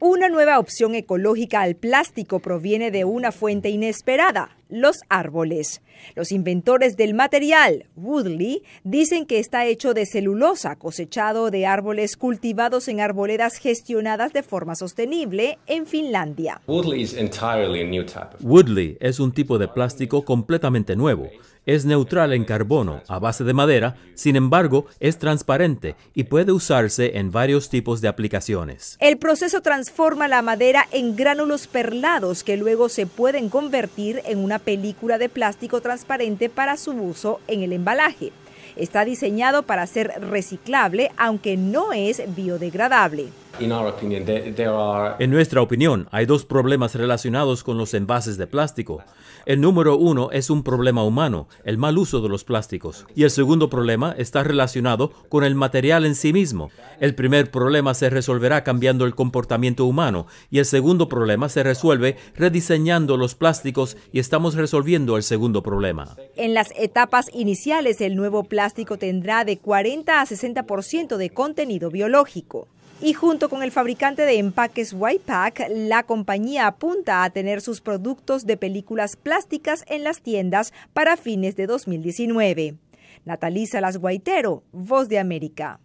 Una nueva opción ecológica al plástico proviene de una fuente inesperada, los árboles. Los inventores del material, Woodley, dicen que está hecho de celulosa, cosechado de árboles cultivados en arboledas gestionadas de forma sostenible en Finlandia. Woodley es un tipo de plástico completamente nuevo. Es neutral en carbono, a base de madera, sin embargo, es transparente y puede usarse en varios tipos de aplicaciones. El proceso trans forma la madera en gránulos perlados que luego se pueden convertir en una película de plástico transparente para su uso en el embalaje. Está diseñado para ser reciclable, aunque no es biodegradable. En nuestra opinión, hay dos problemas relacionados con los envases de plástico. El número uno es un problema humano, el mal uso de los plásticos. Y el segundo problema está relacionado con el material en sí mismo. El primer problema se resolverá cambiando el comportamiento humano y el segundo problema se resuelve rediseñando los plásticos y estamos resolviendo el segundo problema. En las etapas iniciales, el nuevo plástico tendrá de 40 a 60% de contenido biológico. Y junto con el fabricante de empaques Whitepack, la compañía apunta a tener sus productos de películas plásticas en las tiendas para fines de 2019. Natalisa Las Guaitero, Voz de América.